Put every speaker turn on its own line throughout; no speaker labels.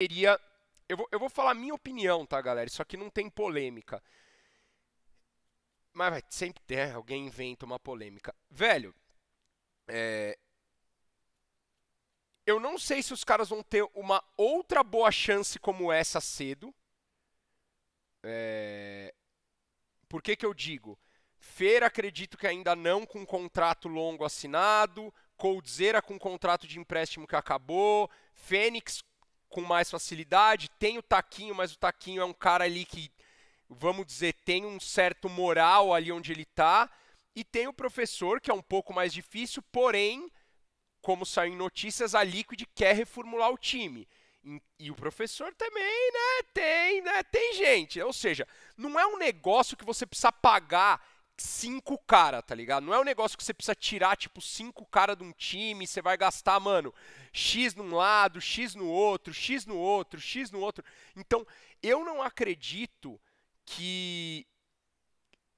seria. Eu vou, eu vou falar minha opinião, tá, galera? Isso aqui não tem polêmica. Mas vai, sempre tem, né, alguém inventa uma polêmica. Velho, é, eu não sei se os caras vão ter uma outra boa chance como essa cedo. É, por que, que eu digo? Feira acredito que ainda não com um contrato longo assinado, Coldzera com um contrato de empréstimo que acabou, Fênix com mais facilidade. Tem o Taquinho, mas o Taquinho é um cara ali que, vamos dizer, tem um certo moral ali onde ele está. E tem o professor, que é um pouco mais difícil, porém, como saiu em notícias, a Liquid quer reformular o time. E o professor também, né? Tem, né? Tem gente. Ou seja, não é um negócio que você precisa pagar cinco cara, tá ligado? Não é um negócio que você precisa tirar, tipo, cinco cara de um time, você vai gastar, mano, X num lado, X no outro, X no outro, X no outro. Então, eu não acredito que.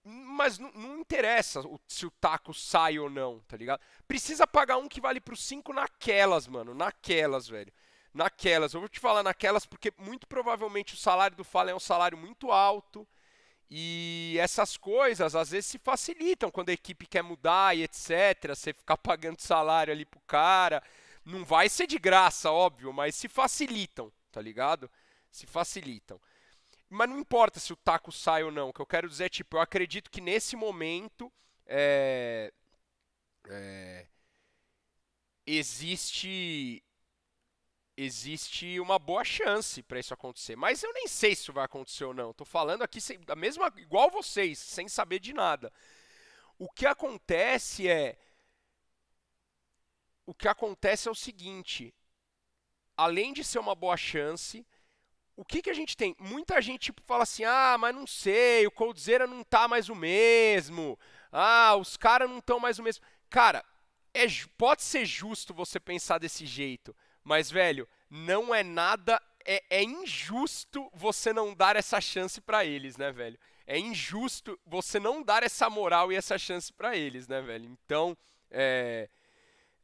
Mas não, interessa se o taco sai ou não, tá ligado? Precisa pagar um que vale pro cinco naquelas, mano, naquelas, velho. Naquelas, eu vou te falar naquelas porque muito provavelmente o salário do Fala é um salário muito alto e essas coisas às vezes se facilitam quando a equipe quer mudar e etc. Você ficar pagando salário ali pro cara. Não vai ser de graça, óbvio, mas se facilitam, tá ligado? Se facilitam. Mas não importa se o taco sai ou não. O que eu quero dizer é, tipo, eu acredito que nesse momento é, é, existe existe uma boa chance para isso acontecer. Mas eu nem sei se isso vai acontecer ou não. Estou falando aqui da mesma, igual vocês, sem saber de nada. O que acontece é o que acontece é o seguinte: além de ser uma boa chance, o que, que a gente tem? Muita gente tipo, fala assim: ah, mas não sei, o Coldzera não tá mais o mesmo, ah, os caras não estão mais o mesmo. Cara, é, pode ser justo você pensar desse jeito, mas, velho, não é nada. É, é injusto você não dar essa chance para eles, né, velho? É injusto você não dar essa moral e essa chance para eles, né, velho? Então, é.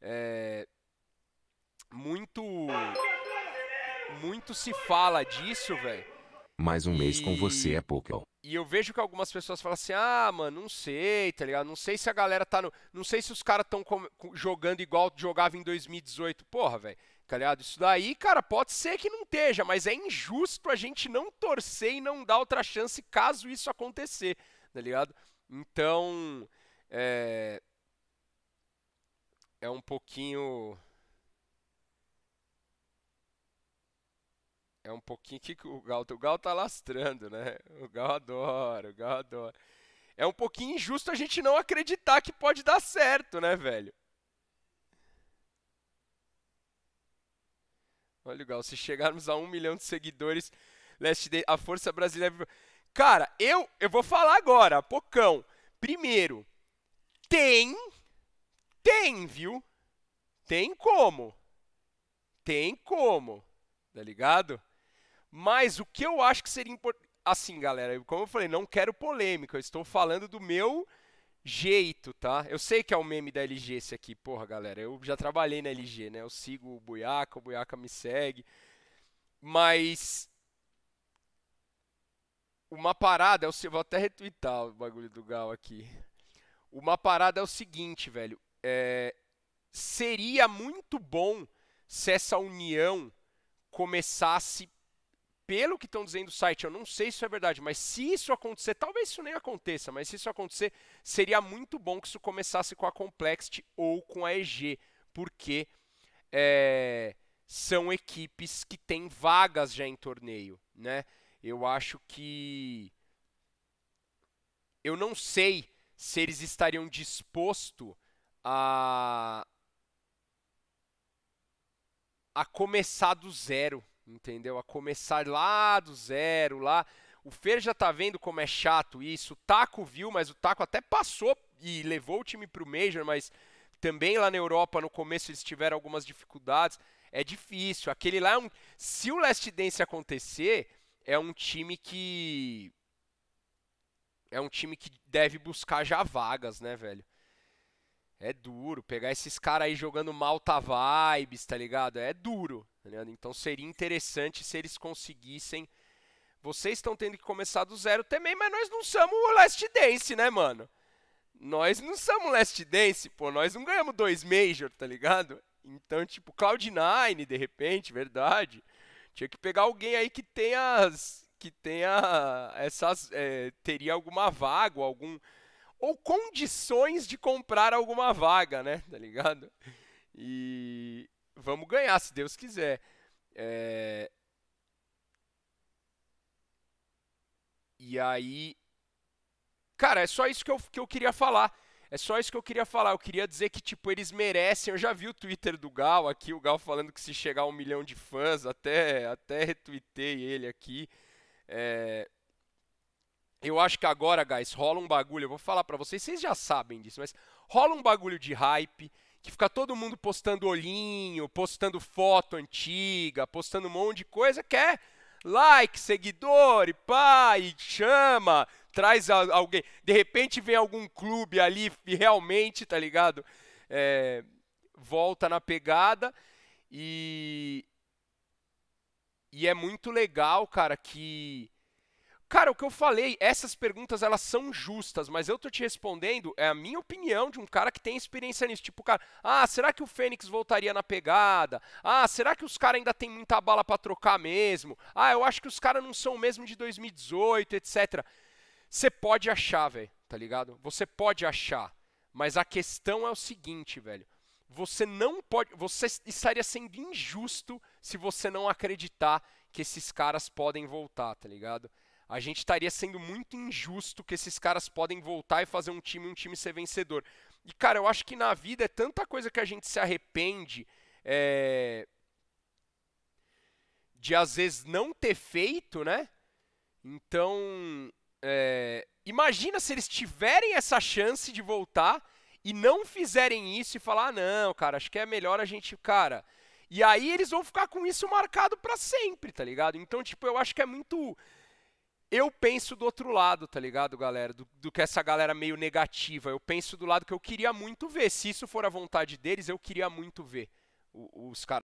É. Muito. Muito se fala disso, velho. Mais um e... mês com você é pouco. E eu vejo que algumas pessoas falam assim: ah, mano, não sei, tá ligado? Não sei se a galera tá no. Não sei se os caras estão com... jogando igual jogava em 2018. Porra, velho tá ligado? Isso daí, cara, pode ser que não esteja, mas é injusto a gente não torcer e não dar outra chance caso isso acontecer, tá ligado? Então, é, é um pouquinho... É um pouquinho que o Gal, tá, o Gal tá lastrando, né? O Gal adora, o Gal adora. É um pouquinho injusto a gente não acreditar que pode dar certo, né, velho? Olha legal, se chegarmos a um milhão de seguidores, Last Day, a Força Brasileira. Cara, eu, eu vou falar agora, Pocão. Primeiro, tem, tem, viu? Tem como. Tem como, tá ligado? Mas o que eu acho que seria importante. Assim, galera, como eu falei, não quero polêmica, eu estou falando do meu jeito, tá? Eu sei que é o um meme da LG esse aqui, porra, galera. Eu já trabalhei na LG, né? Eu sigo o Buiaca, o Buiaca me segue. Mas uma parada, é eu vou até retweetar o bagulho do Gal aqui. Uma parada é o seguinte, velho. É, seria muito bom se essa união começasse pelo que estão dizendo o site, eu não sei se isso é verdade, mas se isso acontecer, talvez isso nem aconteça, mas se isso acontecer, seria muito bom que isso começasse com a Complexity ou com a EG, porque é, são equipes que têm vagas já em torneio, né? Eu acho que eu não sei se eles estariam dispostos a a começar do zero entendeu? A começar lá do zero, lá. O Fer já tá vendo como é chato isso. O Taco viu, mas o Taco até passou e levou o time pro Major, mas também lá na Europa no começo eles tiveram algumas dificuldades. É difícil. Aquele lá é um. Se o Last Dance acontecer, é um time que. É um time que deve buscar já vagas, né, velho? É duro. Pegar esses caras aí jogando malta tá vibes, tá ligado? É duro. Tá então seria interessante se eles conseguissem. Vocês estão tendo que começar do zero também, mas nós não somos o Last Dance, né, mano? Nós não somos Last Dance, pô, nós não ganhamos dois Major, tá ligado? Então, tipo, Cloud9, de repente, verdade. Tinha que pegar alguém aí que tenha. Que tenha essas. É, teria alguma vaga, algum. Ou condições de comprar alguma vaga, né? Tá ligado? E, vamos ganhar, se Deus quiser. É... E aí. Cara, é só isso que eu, que eu queria falar. É só isso que eu queria falar. Eu queria dizer que, tipo, eles merecem. Eu já vi o Twitter do Gal aqui, o Gal falando que se chegar a um milhão de fãs, até, até retuitei ele aqui. É... Eu acho que agora, guys, rola um bagulho. Eu vou falar para vocês, vocês já sabem disso, mas rola um bagulho de hype que fica todo mundo postando olhinho, postando foto antiga, postando um monte de coisa, quer é like, seguidor, e pá, e chama, traz alguém. De repente vem algum clube ali e realmente, tá ligado? É, volta na pegada e. E é muito legal, cara, que Cara, o que eu falei, essas perguntas elas são justas, mas eu tô te respondendo é a minha opinião de um cara que tem experiência nisso. Tipo, cara, ah, será que o Fênix voltaria na pegada? Ah, será que os caras ainda tem muita bala para trocar mesmo? Ah, eu acho que os caras não são o mesmo de 2018, etc. Você pode achar, velho, tá ligado? Você pode achar, mas a questão é o seguinte, velho. Você não pode, você estaria sendo injusto se você não acreditar que esses caras podem voltar, tá ligado? a gente estaria sendo muito injusto que esses caras podem voltar e fazer um time um time ser vencedor. E, cara, eu acho que na vida é tanta coisa que a gente se arrepende é, de, às vezes, não ter feito, né? Então, é, imagina se eles tiverem essa chance de voltar e não fizerem isso e falar, ah, não, cara, acho que é melhor a gente, cara... E aí eles vão ficar com isso marcado para sempre, tá ligado? Então, tipo, eu acho que é muito eu penso do outro lado, tá ligado, galera? Do, do, que essa galera meio negativa. Eu penso do lado que eu queria muito ver. Se isso for a vontade deles, eu queria muito ver os, os caras.